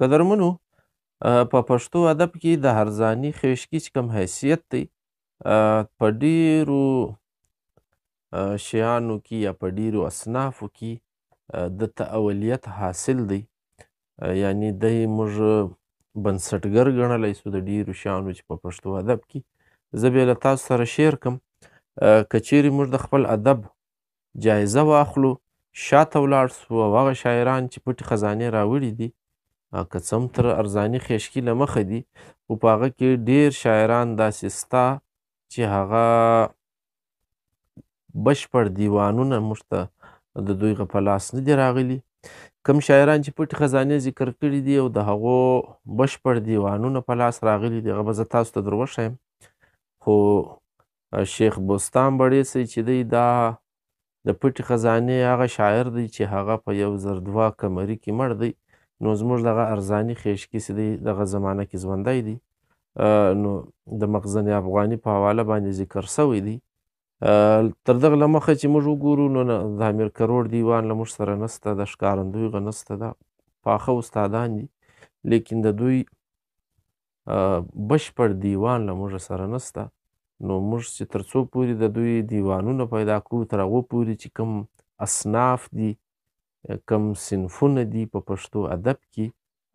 قدرمنو په پښتو ادب کې د هرزاني خوشکي چې کوم حیثیت دی په ډیرو شیانو کې یا په ډیرو اصنافو کې د اولیت حاصل دی یعنی د موږ بنسټګر ګڼلی سو د ډیرو شیانو چې په پښتو ادب کې زه بیا له تاسو سره شیر کم که چیرې موږ د خپل ادب جایزه واخلو شاته ولاړ سو او هغه شاعران چې پټې خزانې راوړي دي که څه هم تر ارزاني خیشکي له مخه دي خو په هغه کې ډېر شاعران داسې ستا چې هغه بشپړ دیوانونه موږ ته د دوی په لاس نه دي راغلي کم شاعران چې پټې خزانې ذکر کړي دي او د هغو بشپړ دیوانونه په لاس راغلي دي هغه به زه تاسو ته در وښیم خو شیخ بستان بړیسی چې دی دا د پټې خزانې هغه شاعر دی چې هغه په یو زر دوه کمري کې مړ دی نو زموږ دغه ارزاني خیشکي چې دی دغه زمانه کې ژوندی دی نو د مخزن افغاني په حواله باندې ذکر سوی دی تر دغه له مخه چې موږ وګورو نو د امیر کروړ دیوان له موږ سره نسته د ښکارندوی غ نسته ده پاخه استادان دي لیکن د دوی بشپړ دیوان له موږ سره نسته نو موږ چې تر څو پورې د دوی دیوانونه پیدا کوو تر هغو پورې چې کوم اصناف دي کم صنفونه دي په پښتو ادب کې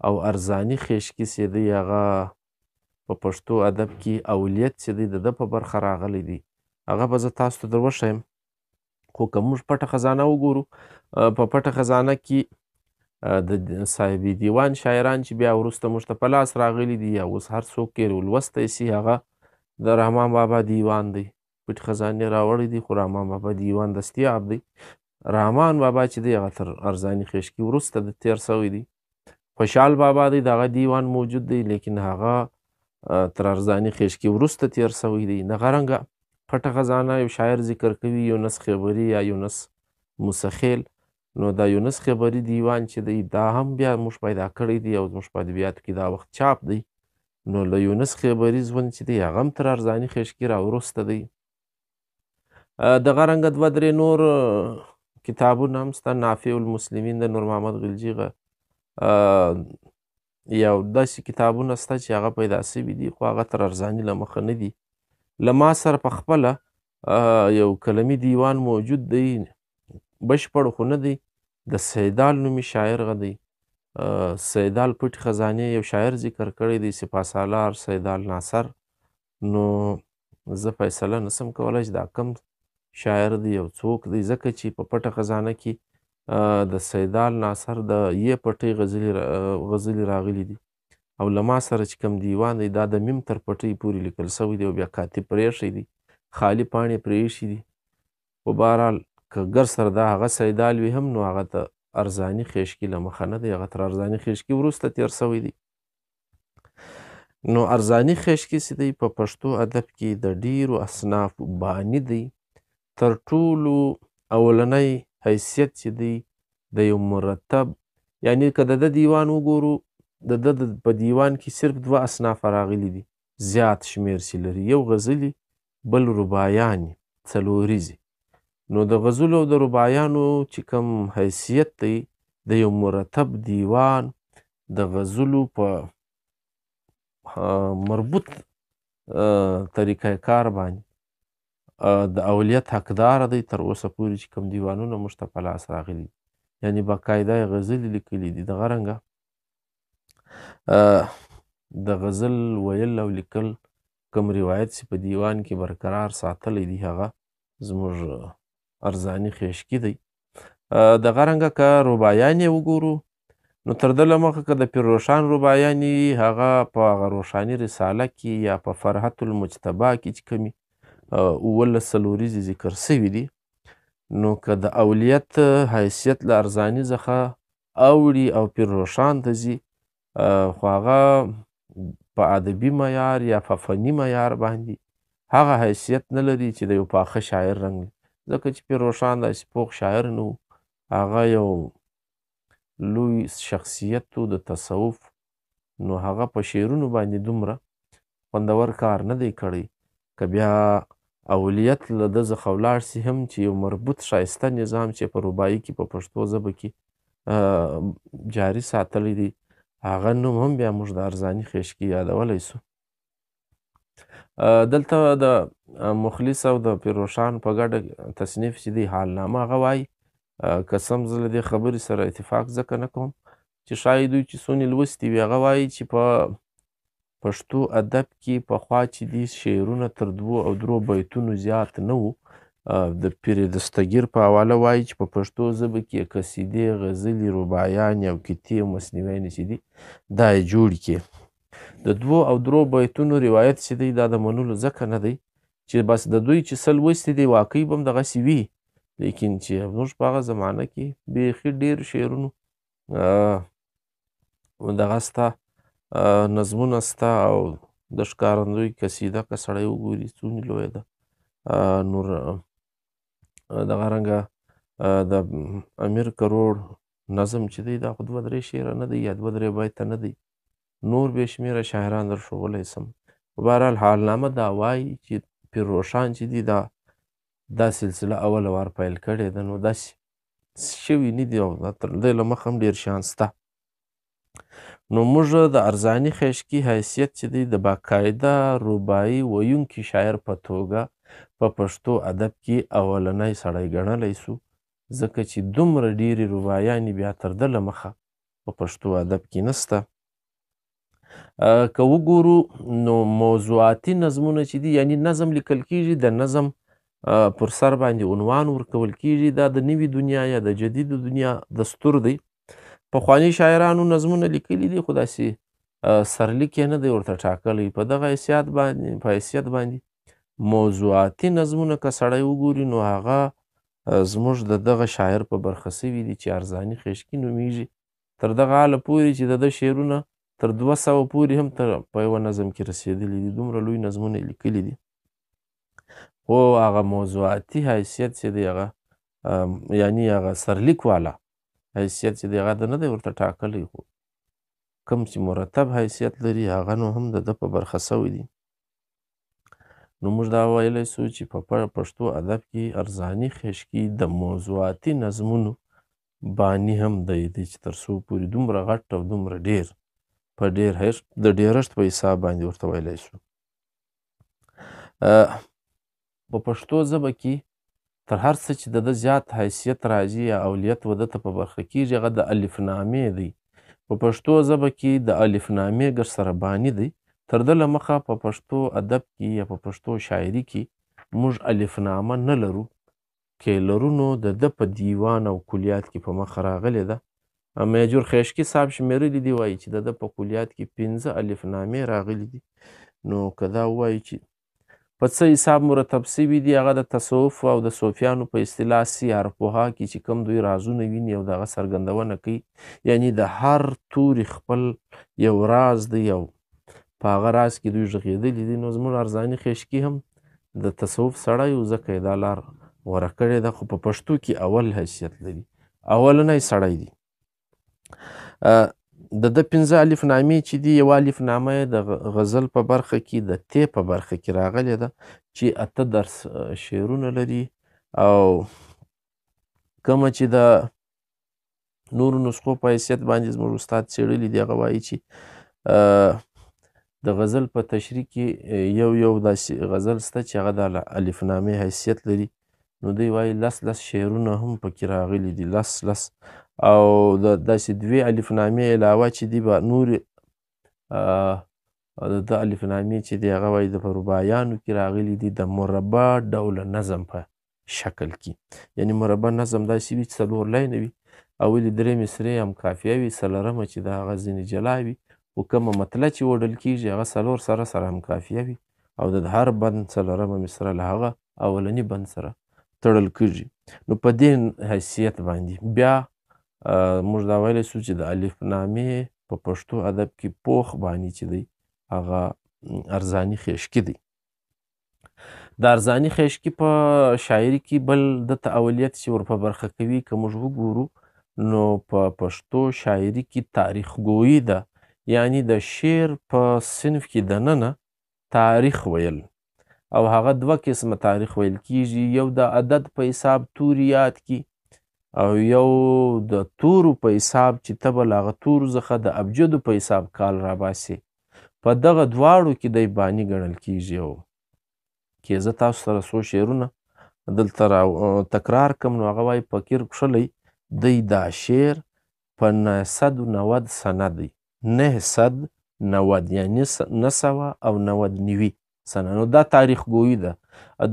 او ارزاني خیشکي چې دی هغه په پښتو ادب کې اولیت چې دی د ده په برخه راغلی دی هغه به زه تاسو ته در وښیم خو که موږ پټه خزانه وګورو په پټه خزانه کې د صاحب دیوان شاعران چې بیا وروسته موږ ته په لاس راغلي دي یا اوس هر څوک یې ولوستی سي هغه د رحمان بابا دیوان دی پټ خزانې راوړی دی خو رحمان بابا دیوان دستیاب دی رحمان بابا چې دی هغه تر ارزاني خیشکي وروسته د تیر سوی دی خوشحال بابا دی دغه دیوان موجود دی لیکن هغه تر ارزاني خیشکي وروسته تیر سوی دی دغه رنګه پټه خزانه یو شاعر ذکر کوي یونس خبري یا یونس مسخیل نو دا یونس خبري دیوان چې دی دا هم بیا موږ پیدا کړی دی او موږ په ادبیاتو کې دا وخت چاپ دی نو له یونس خبري ژوند چې دی هغه هم تر ارزاني خیشکي راوروسته دی دغه رنګه دوه درې نور کتابونه هم ستا نافع المسلمین د نور محمد غلجي غه یو داسې کتابونه سته چې هغه پیدا سوي دي خو هغه تر ارزاني له مخه نه دي له ما سره په خپله یو کلمي دیوان موجود دی بشپړ خو نه دی د سیدال نومي شاعر غه دی سیدال پټ خزانه یو شاعر ذکر کړی دی سپاه سالار سیدال ناصر نو زه فیصله نسم کولای چې دا کم شاعر دی یو څوک دی ځکه چې په پټه خزانه کې د سیدال ناصر د یې پټۍ غزلې را غزلې راغلي دي او لما سره چې کوم دیوان دی دا د میم تر پټۍ پورې لیکل سوی دی او بیا کاتب پرېښی دی خالي پاڼې پرېښي دي خو بهرحال که ګر سره دا هغه سیدال وي هم نو هغه ته ارزاني خیشکي له مخه نه دی هغه تر ارزاني خیشکي وروسته تېر سوی دی نو ارزاني خیشکي چې دی په پښتو ادب کې د ډیرو اصنافو بانی دی تر ټولو اولنی حیثیت چې دی د یو مرتب یعنی که د ده دیوان وګورو د ده په دیوان کې صرف دوه اصناف راغلي دي زیات شمیر چې لري یو غزلي بل رباعیانې څلوریزې نو د غزلو او د رباعیانو چې کوم حیثیت دی د یو مرتب دیوان د غزلو په مربوط طریقه کار باندې د اولیت حقدار دی تر اوسه پورې چې کوم دیوانونه موږ ته په لاس راغلي یعنی باقاعده غزل لیکلي دي دغه رنګه د غزل ویل او لیکل کوم روایت چې په دیوان کې برقرار ساتلی دی هغه زموږ ارزانی خیشکی دی دغه رنګه که ربایانې وګورو نو تر دله مخه که د پیروشان ربایانې هغه په هغه روښاني رساله کې یا په فرحت المجتبا کې چې کمی اوولس سل ورځې ذکر سوي دي نو که د اولیت حیثیت له ارزاني څخه اوړي او پیر روښان ته ځي خو هغه په ادبي معیار یا په فني معیار باندې هغه حیثیت نه لري چې د یو پاخه شاعر رنګ ځکه چې پیر روښان داسې پوخ شاعر نه هغه یو لوی شخصیت د تصوف نو هغه په شعرونو باندې دومره خوندور کار نه دی کړی که بیا اولیت له ده څخه ولاړ سي هم چې یو مربوط ښایسته نظام چې په ربایي کې په پښتو ژبه کې جاري ساتلی دی هغه نوم هم بیا موږ د ارزاني خیشکي یادولی سو دلته د مخلص او د پیروشان په ګډه تصنیف چې دی حالنامه هغه وایي قسم زه له دې خبرې سره اتفاق ځکه نه کوم چې ښایي دوی چې څونه لوستي وي هغه وایي چې په پښتو ادب کې پخوا چې دي شعرونه تر دوو او درو بیتونو زیات نه وو د پیر دستګیر په حواله وایي چې په پښتو ژبه کې قصیدې غزلې رباعیانې او کتې او مصنویانې چې دي دا یې جوړ کړي د دوو او درو بیتونو روایت چې دی دا د منلو ځکه نه دی چې بس د دوی چې سل وستې دی واقعي به هم دغسې وي لیکن چې موږ په هغه زمانه کې بیخي ډېر شعرونو دغه سته نظمونه سته او د ښکارندوی قصیده که سړی وګوري څومره لویه ده نور دغه رنګه د امیر کروړ نظم چې دی دا خو دوه درې شعره نه دی یا دوه درې بیته نه دی نور بې شمېره شاعران در ښوولی سم په بهرحال حالنامه دا وایي چې پیر روښان چې دی دا دا سلسله اوله وار پیل کړې ده نو داسې شوي نه دي او دی له مخه هم ډېر شیان سته نو موږ د ارزاني خیشکي حیثیت چې دی د باقاعده رباعي ویونکي شاعر په توګه په پښتو ادب کې اولنی سړی ګڼلی سو ځکه چې دومره ډیرې ربایانې بیا تر ده له مخه په پښتو ادب کې نسته که وګورو نو موضوعاتي نظمونه چې دي یعنی نظم لیکل کیږي د نظم پر سر باندې عنوان ورکول کیږي دا د نوې دنیا یا د جدید دنیا دستور دی پخواني شاعرانو نظمونه لیکلي دي خو داسې سرلیک یې نه دی ورته ټاکلی په دغه حیثیت باندې په حیثیت باندې موضوعاتي نظمونه که سړی وګوري نو هغه زموږ د دغه شاعر په برخه سوي دي چې ارزاني خشکي نومیږي تر دغه حاله پورې چې د ده شعرونه تر دوه سوه پورې هم تر په یوه نظم کې رسېدلي دي دومره لوی نظمونه یې لیکلي دي خو هغه موضوعاتي حیثیت چې دی هغه یعنی هغه سرلیک والا حیثیت چې دغه د نه دی ورته ټاکلی خو کوم چې مرتب حیثیت لري هغه نو هم د ده په برخه سوی دي نو موږ دا ویلی سو چې په پښتو ادب کې ارزاني خشکي د موضوعاتي نظمونو بانی هم دی دی چې تر څو پورې دومره غټ او دومره ډیر په ډیر د ډیرښت په حساب باندې ورته ویلی سو په پښتو ژبه کې تر هر څه چې د ده زیات حیثیت راځي یا اولیت و ده ته په برخه کیږي هغه د الفنامې دی په پښتو ژبه کې د الفنامې ګر سره بانی دی تر ده له مخه په پښتو ادب کې یا په پښتو شاعري کې موږ الفنامه نه لرو کې لرو نو د ده په دیوان او کلیات کې په مخه راغلې ده میجور خیشکي صاحب شمیرلی دی وایي چې د ده په کلیات کې پنځه الفنامې راغلي دي نو که دا ووایو چې په څه حساب مرتب سوي دي هغه د تصوف او د صوفیانو په اصطلاح سیارپوها کې چې کوم دوی رازونه ویني او دغه څرګندونه کوي یعنی د هر توري خپل یو راز دی او په هغه راز کې دوی غږېدلي دي نو زموږ ارزاني خیشکي هم د تصوف سړی و ځکه یې دا لار غوره کړې ده خو په پښتو کې اول حیثیت لري اولنی سړی دی د د پنځه الف نامې چې دي یوه الف نامه د غزل په برخه کې د تی په برخه کې راغلې ده چې اته درس شعرونه لري او کومه چې د نورو نسخو په حیثیت باندې زموږ استاد څېړلي دي هغه وایي چې د غزل په تشریح کې یو یو داسې غزل شته چې هغه د الفنامې حیثیت لري نو دوی وایي لس لس شعرونه هم پکې راغلي دي لس لس او د داسې دوې الفنامې علاوه چې دي به نورې د الفنامې چې دی هغه وایي د رباعیانو کې راغلي دي د مربع ډوله نظم په شکل کې یعنی مربع نظم داسې وي چې څلور لاینه وي اولې درې مصرې هم قافیه وي څلورمه چې د هغه ځینې جلا وي خو کومه مطله چې وړل کېږي هغه څلور سره سره هم قافیه وي او د هر بند څلورمه مصره له هغه اولني بند سره تړل کېږي نو په دې حیثیت باندې بیا موږ دا ویلی سو چې د الفنامې په پښتو ادب کې پوخ بانی چې دی هغه ارزاني خیشکي دی د ارزاني خیشکي په شاعري کې بل د تاولیت چې ور په برخه کوي که موږ وګورو نو په پښتو شاعري کې تاریخ ګویي ده یعنی د شعر په صنف کې دننه تاریخ ویل او هغه دوه قسمه تاریخ ویل کیږي یو د عدد په حساب توري یاد کی او یو د تورو په حساب چې ته به له هغه تورو څخه د ابجدو په حساب کال راباسي په دغه دواړو کې دی بانی ګڼل کیږي او کې زه تاسو سره څو شعرونه دلته را تکرار کوم نو هغه وایي فقیر کښلی دی دا شعر په نهصد نود سنه دی نهصد نود یعنی نه سوه او نود نوي سنه نو دا تاریخ ګویي ده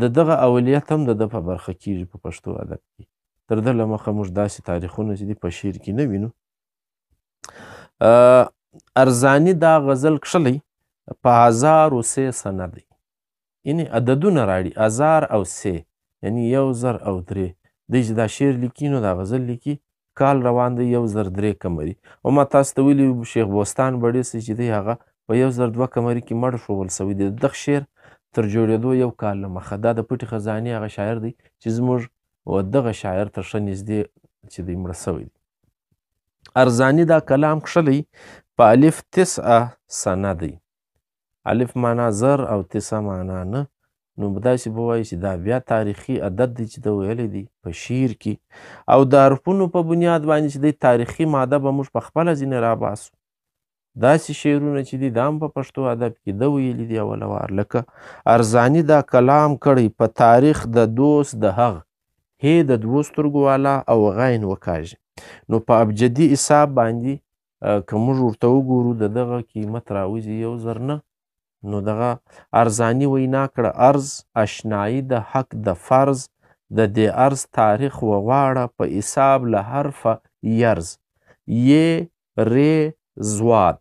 د دغه اولیت هم د ده په برخه کیږي په پښتو ادب کې تر دې لمخه موږ داسې تاریخونه چې دي په شعر کې نه وینو ارزانی دا غزل کښلی په هزار او سې سنه دی یعنی عددونه راړي هزار او سې یعنی یو زر او درې دی چې دا شعر لیکي نو دا غزل لیکي کال روان دی یو زر درې کمري او ما تاسو ته ویلي شیخ بوستان بړیسی چې دی هغه په یو زر دوه کمري کې مړ شوول سوی دی دغه شعر تر جوړېدو یو کال مخه دا د پټې خزانې هغه شاعر دی چې زموږ او دغه شاعر ته ښه نږدې چې دی مړه سوی دی ارزاني دا کلام کښلی په الف تسعه سنه دی الف معنا زر او تسعه معنا نه نو داسې به وایي چې دا بیا تاریخي عدد دی چې ده ویلی دی په شعر کې او د حرفونو په بنیاد باندې چې دی تاریخي ماده به موږ په خپله ځینې راباسو داسې شعرونه چې دي دا هم په پښتو ادب کې ده ویلي دي اوله وار لکه ارزاني دا کلام کړی په تاریخ د دوست د هغه هی د دوو سترګو والا او غاین وکاږي نو په ابجدي حساب باندې که موږ ورته وګورو د دغه قیمت راوځي یو زر نه نو دغه ارزانی وینا کړه ارز اشنایی د حق د فرض د دې ارز تاریخ وغواړه په حساب له حرفه یرز ی ر زواد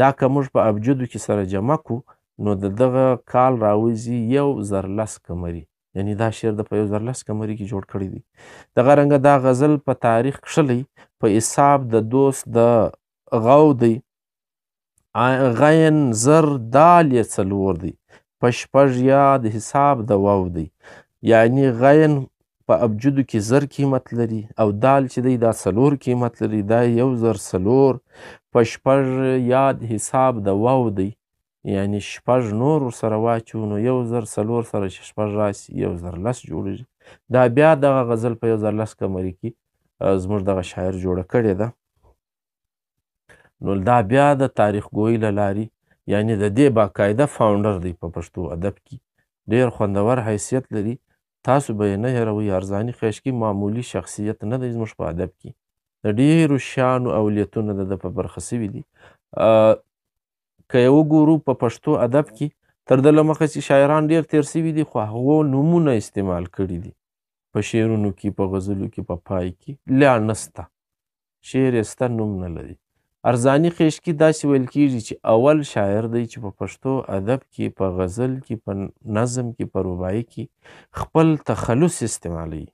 دا که موږ په ابجدو کې سره جمع کو نو د دغه کال راوځي یو زر لس کمري یعنی دا شعر د په یو زر لس قمري کې جوړ کړی دی دغه رنګه دا غزل په تاریخ کښلی په حساب د دوست د غو دی غین زر دال یې څلور دی په شپږ یا د حساب د واو دی یعنی غین په ابجدو کې زر قیمت لري او دال چې دی دا څلور قیمت لري دا یو زر څلور په شپږ یا د حساب د واو دی یعنې شپږ نور ورسره واچوو نو یو زر څلور سره چې شپږ راسي یو زر لس جوړېږي دا بیا دغه غزل په یو زر لس قمري کې زموږ دغه شاعر جوړه کړې ده نو دا بیا د تاریخ ګویي له لارې یعنې د دې باقاعده فاونډر دی په پښتو ادب کې ډېر خوندور حیثیت لري تاسو به یې نه هېروئ ارزاني خیشکي معمولي شخصیت نه دی زموږ په ادب کې د ډېرو شیانو او لیتونه د ده په برخه سوي دي که یو ګورو په پښتو ادب کې تر دله مخه چې شاعران ډیر تیر سوي دي خو هغو نومونه استعمال کړي دي په شعرونو کې په غزلو کې په پای کې لا نسته شعر یې سته نوم نه لري ارزانی خیش کې داسې ویل کیږي چې اول شاعر دی چې په پښتو ادب کې په غزل کې په نظم کې په رباعي کې خپل تخلص استعمالوي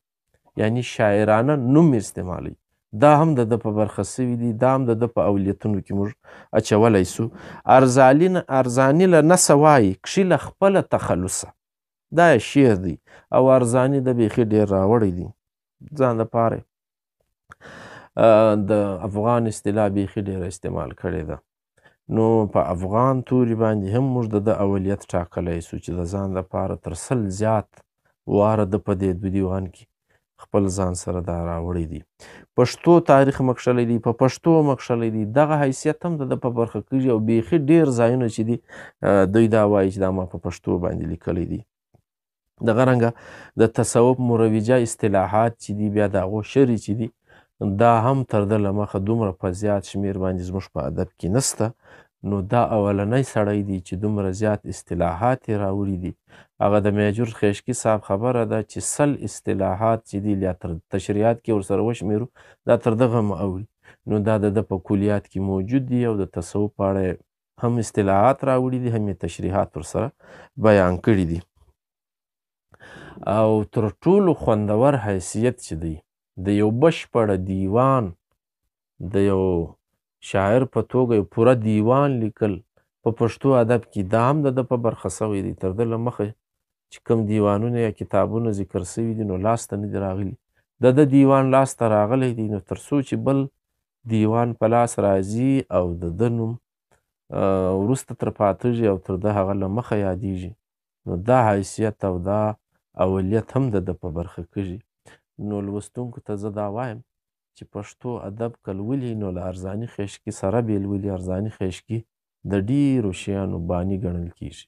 یعنی شاعرانه نوم استعمالوي دا هم د د په برخه سوي دي دا هم د د په اولیتونو کې موږ اچولی سو ارزالین ارزانی له نسه وایي کښي له خپله تخلصه دا شعر دی او ارزانی د بیخي ډېر راوړی دی ځان دپاره د افغان اصطلاح بیخي ډېره استعمال کړې ده نو په افغان توري باندې هم موږ د ده اولیت ټاکلی سو چې د ځان دپاره تر سل زیات واره د په دې دو دیوان کې خپل ځان سره دا راوړی دي پښتو تاریخ مکشلی دی په پښتو مکشلی دی دغه حیثیت هم د په برخه کېږي او بیخي ډیر ځایونه چې دي دوی دا وایي چې دا ما په پښتو باندې لیکلی دی دغه رنګه د تصوف مروجه اصطلاحات چې دي بیا د هغو شرې چې دي دا هم تر د له مخه دومره په زیات شمیر باندې زموږ په ادب کې نسته نو دا اولنی سړی دی چې دومره زیات اصطلاحات یې راوړي دي هغه د میجور خیشکي صاحب خبره ده چې سل اصطلاحات چې دي یا تر تشریعات کې ورسره وشمیرو دا تر دغه معول نو دا د ده په کلیات کې موجود دي او د تصوف په اړه هم اصطلاحات راوړي دي هم یې تشریحات ورسره بیان کړي دي او تر ټولو خوندور حیثیت چې دی د یو بشپړ دیوان د یو شاعر په توګه یو پوره دیوان لیکل په پښتو ادب کې دا هم د ده په برخه سوی دی تر دله مخه چې کوم دیوانونه یا کتابونه ذکر سوي دي نو لاسته نه دي راغلي د ده دیوان لاسته راغلی دی نو تر څو چې بل دیوان په لاس راځي او د ده نوم وروسته تر پاتېږي او تر ده هغه له مخه یادیږي نو دا حیثیت او دا اولیت هم د ده په برخه کږي نو لوستونکو ته زه دا وایم چې پښتو ادب که لولي نو له ارزاني خیشکي سره بې لولي ارزاني خیشکي د ډېرو شیانو بانی ګڼل کیږي